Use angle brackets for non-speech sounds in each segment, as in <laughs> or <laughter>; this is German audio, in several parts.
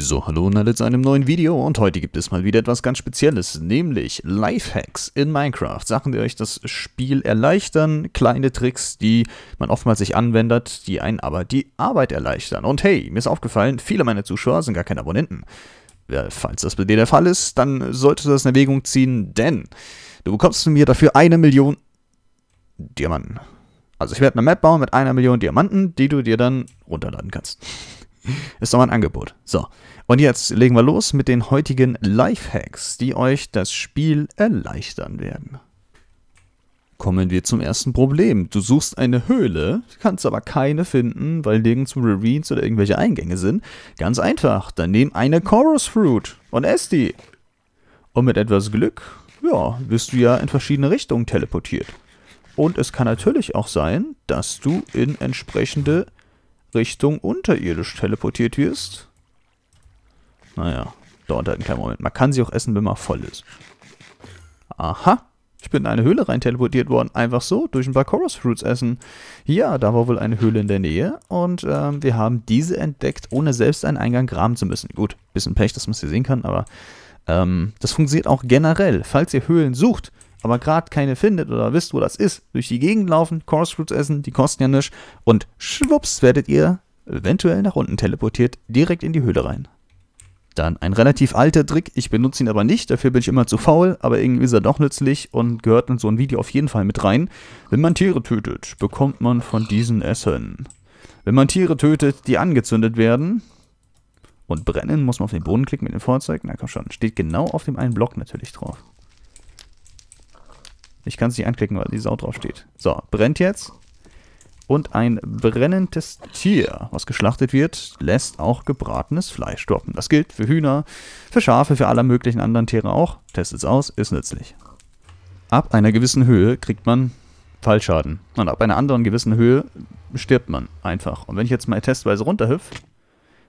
So, hallo und alle zu einem neuen Video und heute gibt es mal wieder etwas ganz Spezielles, nämlich Lifehacks in Minecraft. Sachen, die euch das Spiel erleichtern, kleine Tricks, die man oftmals sich anwendet, die einen aber die Arbeit erleichtern. Und hey, mir ist aufgefallen, viele meiner Zuschauer sind gar keine Abonnenten. Falls das bei dir der Fall ist, dann solltest du das in Erwägung ziehen, denn du bekommst von mir dafür eine Million Diamanten. Also ich werde eine Map bauen mit einer Million Diamanten, die du dir dann runterladen kannst. <laughs> Ist doch mal ein Angebot. So. Und jetzt legen wir los mit den heutigen Lifehacks, die euch das Spiel erleichtern werden. Kommen wir zum ersten Problem. Du suchst eine Höhle, kannst aber keine finden, weil nirgendwo Ravines oder irgendwelche Eingänge sind. Ganz einfach, dann nimm eine Chorus Fruit und ess die. Und mit etwas Glück, ja, wirst du ja in verschiedene Richtungen teleportiert. Und es kann natürlich auch sein, dass du in entsprechende Richtung unterirdisch teleportiert wirst. Naja, dauert halt einen kleinen Moment. Man kann sie auch essen, wenn man voll ist. Aha. Ich bin in eine Höhle rein teleportiert worden. Einfach so, durch ein paar Chorus Fruits essen. Ja, da war wohl eine Höhle in der Nähe. Und ähm, wir haben diese entdeckt, ohne selbst einen Eingang graben zu müssen. Gut, bisschen Pech, dass man es hier sehen kann, aber ähm, das funktioniert auch generell. Falls ihr Höhlen sucht, aber gerade keine findet oder wisst, wo das ist, durch die Gegend laufen, Cornscrews essen, die kosten ja nichts und schwupps werdet ihr eventuell nach unten teleportiert, direkt in die Höhle rein. Dann ein relativ alter Trick, ich benutze ihn aber nicht, dafür bin ich immer zu faul, aber irgendwie ist er doch nützlich und gehört in so ein Video auf jeden Fall mit rein. Wenn man Tiere tötet, bekommt man von diesen Essen. Wenn man Tiere tötet, die angezündet werden und brennen, muss man auf den Boden klicken mit dem Feuerzeug. Na komm schon, steht genau auf dem einen Block natürlich drauf. Ich kann es nicht anklicken, weil die Sau drauf steht. So, brennt jetzt. Und ein brennendes Tier, was geschlachtet wird, lässt auch gebratenes Fleisch droppen. Das gilt für Hühner, für Schafe, für alle möglichen anderen Tiere auch. Testet es aus, ist nützlich. Ab einer gewissen Höhe kriegt man Fallschaden. Und ab einer anderen gewissen Höhe stirbt man einfach. Und wenn ich jetzt mal testweise runterhüpfe,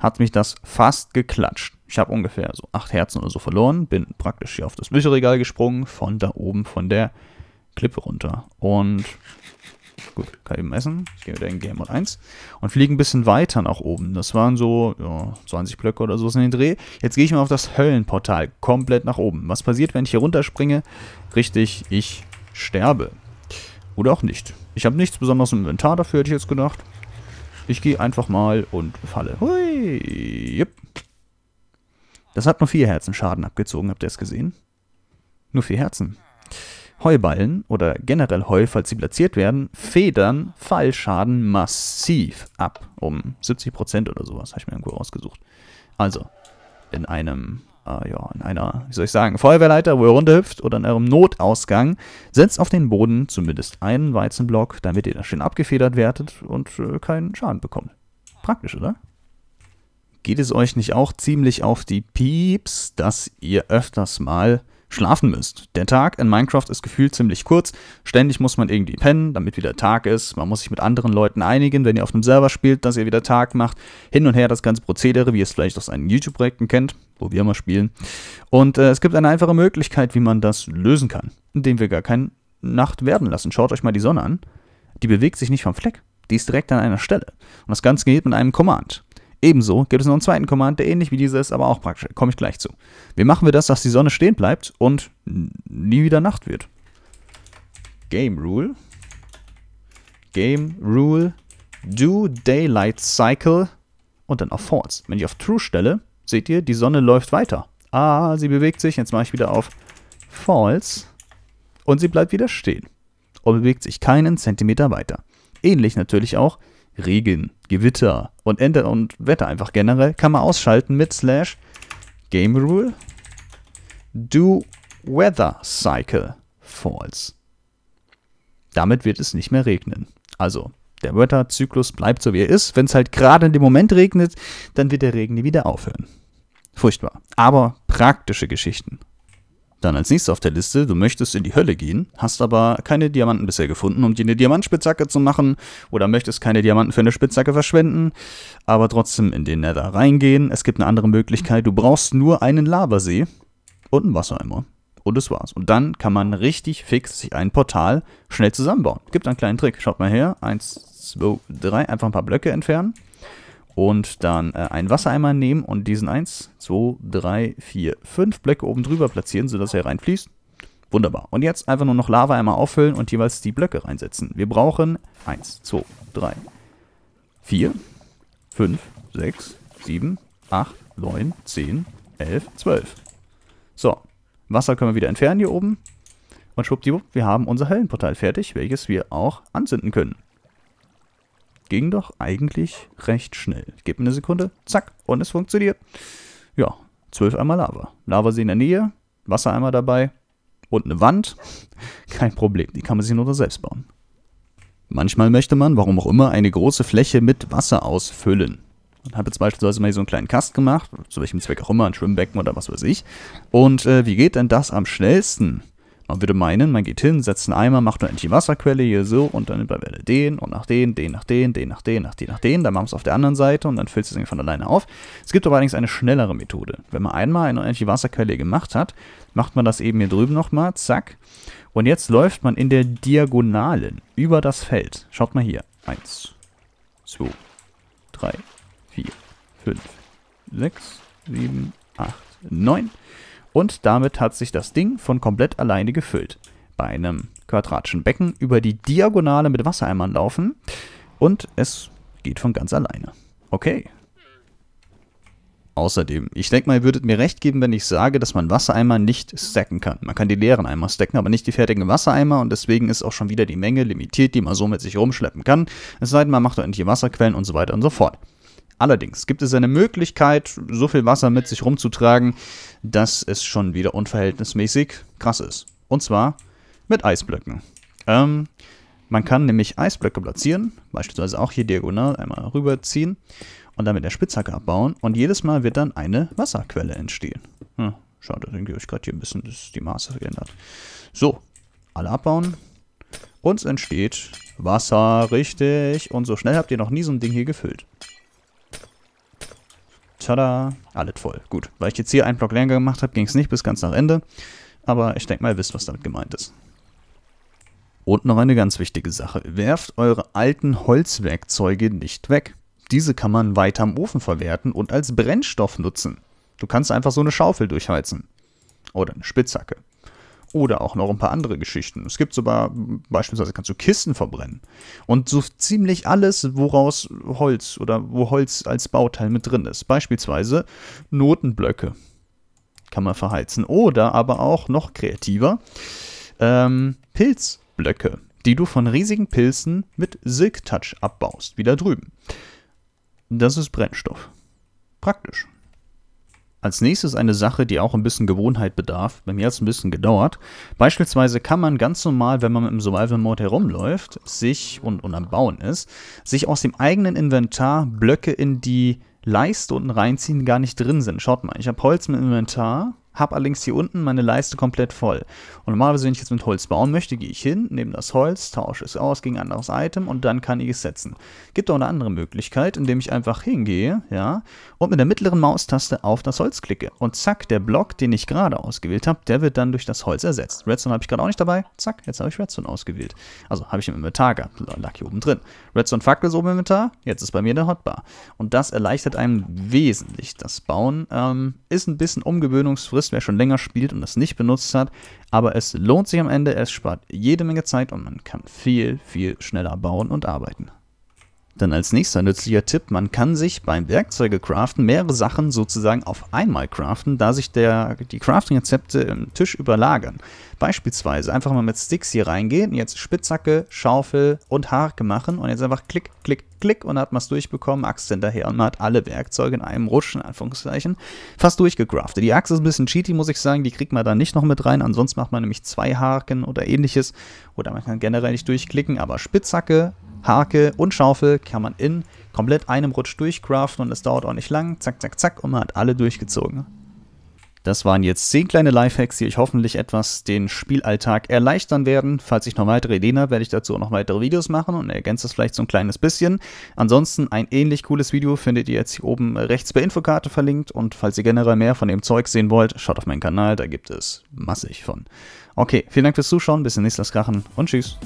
hat mich das fast geklatscht. Ich habe ungefähr so acht Herzen oder so verloren, bin praktisch hier auf das Bücherregal gesprungen, von da oben von der Klippe runter. Und gut, kann eben essen. Ich gehe wieder in Game Mode 1 und fliege ein bisschen weiter nach oben. Das waren so ja, 20 Blöcke oder so in den Dreh. Jetzt gehe ich mal auf das Höllenportal, komplett nach oben. Was passiert, wenn ich hier runterspringe? Richtig, ich sterbe. Oder auch nicht. Ich habe nichts besonderes im Inventar dafür, hätte ich jetzt gedacht. Ich gehe einfach mal und falle. Hui, yep. Das hat nur vier Herzen Schaden abgezogen, habt ihr es gesehen? Nur vier Herzen. Heuballen oder generell Heu, falls sie platziert werden, federn Fallschaden massiv ab. Um 70% oder sowas, habe ich mir irgendwo rausgesucht. Also, in einem, äh, ja, in einer, wie soll ich sagen, Feuerwehrleiter, wo ihr runterhüpft oder in eurem Notausgang, setzt auf den Boden zumindest einen Weizenblock, damit ihr da schön abgefedert werdet und äh, keinen Schaden bekommt. Praktisch, oder? Geht es euch nicht auch ziemlich auf die Pieps, dass ihr öfters mal schlafen müsst. Der Tag in Minecraft ist gefühlt ziemlich kurz. Ständig muss man irgendwie pennen, damit wieder Tag ist. Man muss sich mit anderen Leuten einigen, wenn ihr auf einem Server spielt, dass ihr wieder Tag macht. Hin und her das ganze Prozedere, wie ihr es vielleicht aus seinen YouTube-Projekten kennt, wo wir immer spielen. Und äh, es gibt eine einfache Möglichkeit, wie man das lösen kann, indem wir gar keine Nacht werden lassen. Schaut euch mal die Sonne an. Die bewegt sich nicht vom Fleck. Die ist direkt an einer Stelle. Und das Ganze geht mit einem Command. Ebenso gibt es noch einen zweiten Command, der ähnlich wie dieser ist, aber auch praktisch. Komme ich gleich zu. Wie machen wir das, dass die Sonne stehen bleibt und nie wieder Nacht wird? Game Rule. Game Rule. Do Daylight Cycle. Und dann auf False. Wenn ich auf True stelle, seht ihr, die Sonne läuft weiter. Ah, sie bewegt sich. Jetzt mache ich wieder auf False. Und sie bleibt wieder stehen. Und bewegt sich keinen Zentimeter weiter. Ähnlich natürlich auch Regen, Gewitter und, Ende und Wetter einfach generell kann man ausschalten mit slash Game Rule Do Weather Cycle False. Damit wird es nicht mehr regnen. Also, der Wetterzyklus bleibt so wie er ist. Wenn es halt gerade in dem Moment regnet, dann wird der Regen nie wieder aufhören. Furchtbar. Aber praktische Geschichten. Dann als nächstes auf der Liste, du möchtest in die Hölle gehen, hast aber keine Diamanten bisher gefunden, um dir eine Diamantspitzhacke zu machen oder möchtest keine Diamanten für eine Spitzhacke verschwenden, aber trotzdem in den Nether reingehen. Es gibt eine andere Möglichkeit, du brauchst nur einen Lavasee und einen Wassereimer. Und das war's. Und dann kann man richtig fix sich ein Portal schnell zusammenbauen. Gibt einen kleinen Trick. Schaut mal her. Eins, zwei, drei. Einfach ein paar Blöcke entfernen und dann äh, einen Wassereimer nehmen und diesen 1, 2, 3, 4, 5 Blöcke oben drüber platzieren, sodass er reinfließt. Wunderbar. Und jetzt einfach nur noch Lava einmal auffüllen und jeweils die Blöcke reinsetzen. Wir brauchen 1, 2, 3, 4, 5, 6, 7, 8, 9, 10, 11, 12. So, Wasser können wir wieder entfernen hier oben. Und schwuppdiwupp, wir haben unser Hellenportal fertig, welches wir auch anzünden können. Ging doch eigentlich recht schnell. Gebt mir eine Sekunde, zack, und es funktioniert. Ja, zwölf Eimer Lava. Lavasee in der Nähe, Wassereimer dabei und eine Wand. <laughs> Kein Problem, die kann man sich nur da selbst bauen. Manchmal möchte man, warum auch immer, eine große Fläche mit Wasser ausfüllen. Man hat jetzt beispielsweise mal hier so einen kleinen Kast gemacht, zu welchem Zweck auch immer, ein Schwimmbecken oder was weiß ich. Und äh, wie geht denn das am schnellsten? Man würde meinen, man geht hin, setzt einen Eimer, macht eine endlich Wasserquelle hier so und dann nimmt man den und nach den, den nach den, den nach den, nach den nach den, dann machen wir es auf der anderen Seite und dann füllt es von alleine auf. Es gibt aber allerdings eine schnellere Methode. Wenn man einmal eine unendliche Wasserquelle gemacht hat, macht man das eben hier drüben nochmal, zack. Und jetzt läuft man in der Diagonalen über das Feld. Schaut mal hier. Eins, zwei, drei, vier, fünf, sechs, sieben, acht, neun. Und damit hat sich das Ding von komplett alleine gefüllt. Bei einem quadratischen Becken über die Diagonale mit Wassereimern laufen und es geht von ganz alleine. Okay. Außerdem, ich denke mal, ihr würdet mir recht geben, wenn ich sage, dass man Wassereimer nicht stacken kann. Man kann die leeren Eimer stacken, aber nicht die fertigen Wassereimer und deswegen ist auch schon wieder die Menge limitiert, die man so mit sich rumschleppen kann. Es sei denn, man macht endliche Wasserquellen und so weiter und so fort. Allerdings gibt es eine Möglichkeit, so viel Wasser mit sich rumzutragen, dass es schon wieder unverhältnismäßig krass ist. Und zwar mit Eisblöcken. Ähm, man kann nämlich Eisblöcke platzieren, beispielsweise auch hier diagonal einmal rüberziehen und dann mit der Spitzhacke abbauen und jedes Mal wird dann eine Wasserquelle entstehen. Hm, schade, dann gehe ich gerade hier ein bisschen dass die Maße verändert. So, alle abbauen. Uns entsteht Wasser, richtig. Und so schnell habt ihr noch nie so ein Ding hier gefüllt. Tada, alles voll. Gut, weil ich jetzt hier einen Block länger gemacht habe, ging es nicht bis ganz nach Ende. Aber ich denke mal, ihr wisst, was damit gemeint ist. Und noch eine ganz wichtige Sache. Werft eure alten Holzwerkzeuge nicht weg. Diese kann man weiter im Ofen verwerten und als Brennstoff nutzen. Du kannst einfach so eine Schaufel durchheizen. Oder eine Spitzhacke. Oder auch noch ein paar andere Geschichten. Es gibt sogar, beispielsweise kannst du Kissen verbrennen. Und so ziemlich alles, woraus Holz oder wo Holz als Bauteil mit drin ist. Beispielsweise Notenblöcke kann man verheizen. Oder aber auch noch kreativer, ähm, Pilzblöcke, die du von riesigen Pilzen mit Silk Touch abbaust, wieder drüben. Das ist Brennstoff. Praktisch. Als nächstes eine Sache, die auch ein bisschen Gewohnheit bedarf. Bei mir hat es ein bisschen gedauert. Beispielsweise kann man ganz normal, wenn man mit dem Survival-Mode herumläuft, sich, und, und am Bauen ist, sich aus dem eigenen Inventar Blöcke in die Leiste unten reinziehen, die gar nicht drin sind. Schaut mal, ich habe Holz im Inventar, habe allerdings hier unten meine Leiste komplett voll. Und normalerweise, wenn ich jetzt mit Holz bauen möchte, gehe ich hin, nehme das Holz, tausche es aus gegen ein anderes Item und dann kann ich es setzen. Gibt auch eine andere Möglichkeit, indem ich einfach hingehe, ja, und mit der mittleren Maustaste auf das Holz klicke. Und zack, der Block, den ich gerade ausgewählt habe, der wird dann durch das Holz ersetzt. Redstone habe ich gerade auch nicht dabei. Zack, jetzt habe ich Redstone ausgewählt. Also habe ich im Inventar gehabt, lag hier oben drin. Redstone Fackel ist oben im Inventar, jetzt ist bei mir der Hotbar. Und das erleichtert einem wesentlich das Bauen. Ähm, ist ein bisschen umgewöhnungsfristig ist, wer schon länger spielt und das nicht benutzt hat. Aber es lohnt sich am Ende, es spart jede Menge Zeit und man kann viel, viel schneller bauen und arbeiten. Dann als nächster nützlicher Tipp, man kann sich beim Werkzeuge craften mehrere Sachen sozusagen auf einmal craften, da sich der, die Crafting-Rezepte im Tisch überlagern. Beispielsweise einfach mal mit Sticks hier reingehen, jetzt Spitzhacke, Schaufel und Harke machen und jetzt einfach klick, klick, klick und hat man es durchbekommen, Axt hinterher und man hat alle Werkzeuge in einem Rutsch, in Anführungszeichen, fast durchgecraftet. Die Axt ist ein bisschen cheaty, muss ich sagen, die kriegt man da nicht noch mit rein, ansonsten macht man nämlich zwei Haken oder ähnliches oder man kann generell nicht durchklicken, aber Spitzhacke, Hake und Schaufel kann man in komplett einem Rutsch durchcraften und es dauert auch nicht lang. Zack, zack, zack und man hat alle durchgezogen. Das waren jetzt 10 kleine Lifehacks, die euch hoffentlich etwas den Spielalltag erleichtern werden. Falls ich noch weitere Ideen habe, werde ich dazu auch noch weitere Videos machen und ergänze das vielleicht so ein kleines bisschen. Ansonsten ein ähnlich cooles Video findet ihr jetzt hier oben rechts bei Infokarte verlinkt und falls ihr generell mehr von dem Zeug sehen wollt, schaut auf meinen Kanal, da gibt es massig von. Okay, vielen Dank fürs Zuschauen, bis zum nächsten Mal, Krachen und tschüss.